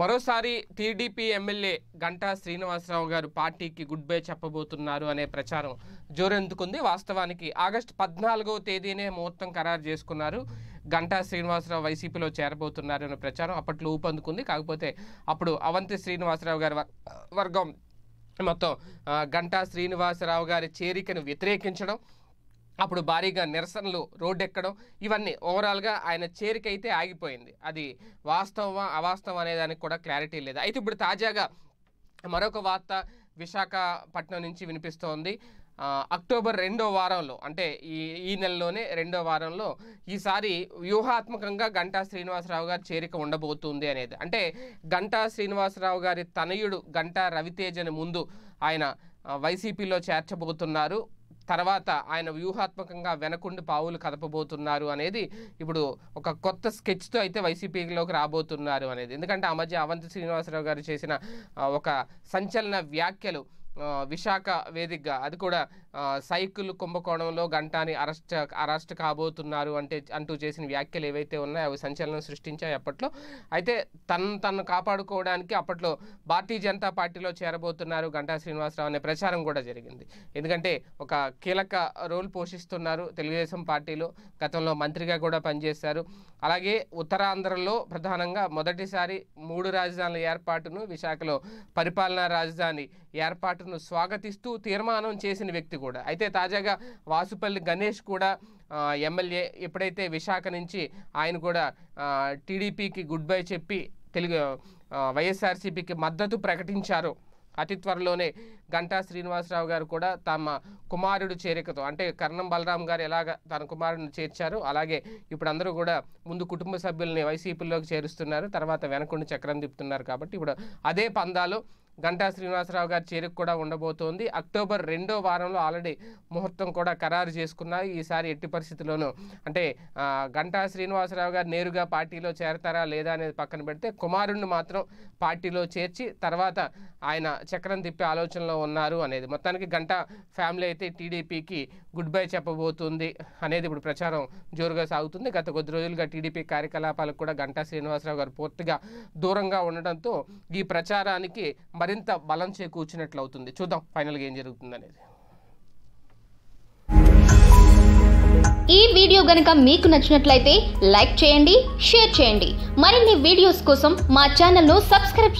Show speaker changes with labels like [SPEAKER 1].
[SPEAKER 1] మరోసారి TDP MLA Ganta Srinivasarao గారు పార్టీకి గుడ్ బై చెప్పబోతున్నారు అనే ప్రచారం జోరెందుకుంది వాస్తవానికి ఆగస్టు పద్నాలుగవ తేదీనే ముహూర్తం ఖరారు చేసుకున్నారు గంటా శ్రీనివాసరావు వైసీపీలో చేరబోతున్నారు అనే ప్రచారం అప్పట్లో ఊపందుకుంది కాకపోతే అప్పుడు అవంతి శ్రీనివాసరావు గారి వర్గం మొత్తం గంటా శ్రీనివాసరావు గారి చేరికను వ్యతిరేకించడం అప్పుడు భారీగా నిరసనలు రోడ్డెక్కడం ఇవన్నీ ఓవరాల్గా ఆయన చేరికైతే ఆగిపోయింది అది వాస్తవమా అవాస్తవం అనే దానికి కూడా క్లారిటీ లేదు అయితే ఇప్పుడు తాజాగా మరొక వార్త విశాఖపట్నం నుంచి వినిపిస్తోంది అక్టోబర్ రెండో వారంలో అంటే ఈ ఈ నెలలోనే రెండో వారంలో ఈసారి వ్యూహాత్మకంగా గంటా శ్రీనివాసరావు గారి చేరిక ఉండబోతుంది అనేది అంటే గంటా శ్రీనివాసరావు గారి తనయుడు గంటా రవితేజని ముందు ఆయన వైసీపీలో చేర్చబోతున్నారు తర్వాత ఆయన వ్యూహాత్మకంగా వెనకుండి పావులు కదపబోతున్నారు అనేది ఇప్పుడు ఒక కొత్త స్కెచ్తో అయితే వైసీపీలోకి రాబోతున్నారు అనేది ఎందుకంటే ఆ మధ్య అవంతి శ్రీనివాసరావు గారు చేసిన ఒక సంచలన వ్యాఖ్యలు విశాఖ వేదికగా అది కూడా సైకిల్ కుంభకోణంలో గంటాని అరెస్ట్ అరెస్ట్ కాబోతున్నారు అంటే అంటూ చేసిన వ్యాఖ్యలు ఏవైతే ఉన్నాయో అవి సంచలనం సృష్టించాయి అప్పట్లో అయితే తను తను కాపాడుకోవడానికి అప్పట్లో భారతీయ జనతా పార్టీలో చేరబోతున్నారు గంటా శ్రీనివాసరావు అనే ప్రచారం కూడా జరిగింది ఎందుకంటే ఒక కీలక రోల్ పోషిస్తున్నారు తెలుగుదేశం పార్టీలో గతంలో మంత్రిగా కూడా పనిచేశారు అలాగే ఉత్తరాంధ్రలో ప్రధానంగా మొదటిసారి మూడు రాజధానుల ఏర్పాటును విశాఖలో పరిపాలనా రాజధాని ఏర్పాటును కేసీఆర్ను స్వాగతిస్తూ తీర్మానం చేసిన వ్యక్తి కూడా అయితే తాజాగా వాసుపల్లి గణేష్ కూడా ఎమ్మెల్యే ఎప్పుడైతే విశాఖ నుంచి ఆయన కూడా టీడీపీకి గుడ్ బై చెప్పి తెలుగు వైఎస్ఆర్సీపీకి మద్దతు ప్రకటించారు అతి త్వరలోనే గంటా శ్రీనివాసరావు గారు కూడా తమ కుమారుడు చేరికతో అంటే కర్ణం బలరాం గారు ఎలాగ తన కుమారుడిని చేర్చారు అలాగే ఇప్పుడు అందరూ కూడా ముందు కుటుంబ సభ్యుల్ని వైసీపీలోకి చేరుస్తున్నారు తర్వాత వెనకుండి చక్రం తిప్పుతున్నారు కాబట్టి ఇప్పుడు అదే పందాలు గంటా శ్రీనివాసరావు గారి చేరిక కూడా ఉండబోతోంది అక్టోబర్ రెండో వారంలో ఆల్రెడీ ముహూర్తం కూడా ఖరారు చేసుకున్నారు ఈసారి ఎట్టి పరిస్థితుల్లోనూ అంటే గంటా శ్రీనివాసరావు గారు నేరుగా పార్టీలో చేరతారా లేదా అనేది పక్కన పెడితే కుమారుణ్ణి మాత్రం పార్టీలో చేర్చి తర్వాత ఆయన చక్రం తిప్పే ఆలోచనలో ఉన్నారు అనేది మొత్తానికి గంటా ఫ్యామిలీ అయితే టీడీపీకి గుడ్ బై చెప్పబోతుంది అనేది ఇప్పుడు ప్రచారం జోరుగా సాగుతుంది గత కొద్ది రోజులుగా టీడీపీ కార్యకలాపాలకు కూడా గంటా శ్రీనివాసరావు గారు పూర్తిగా దూరంగా ఉండడంతో ఈ ప్రచారానికి మరి మరింత బలం చేకూర్చినట్లు అవుతుంది చూద్దాం ఫైనల్గా ఏం జరుగుతుంది అనేది ఈ వీడియో గనక మీకు నచ్చినట్లయితే లైక్ చేయండి షేర్ చేయండి మరిన్ని వీడియోస్ కోసం మా ఛానల్ను సబ్స్క్రైబ్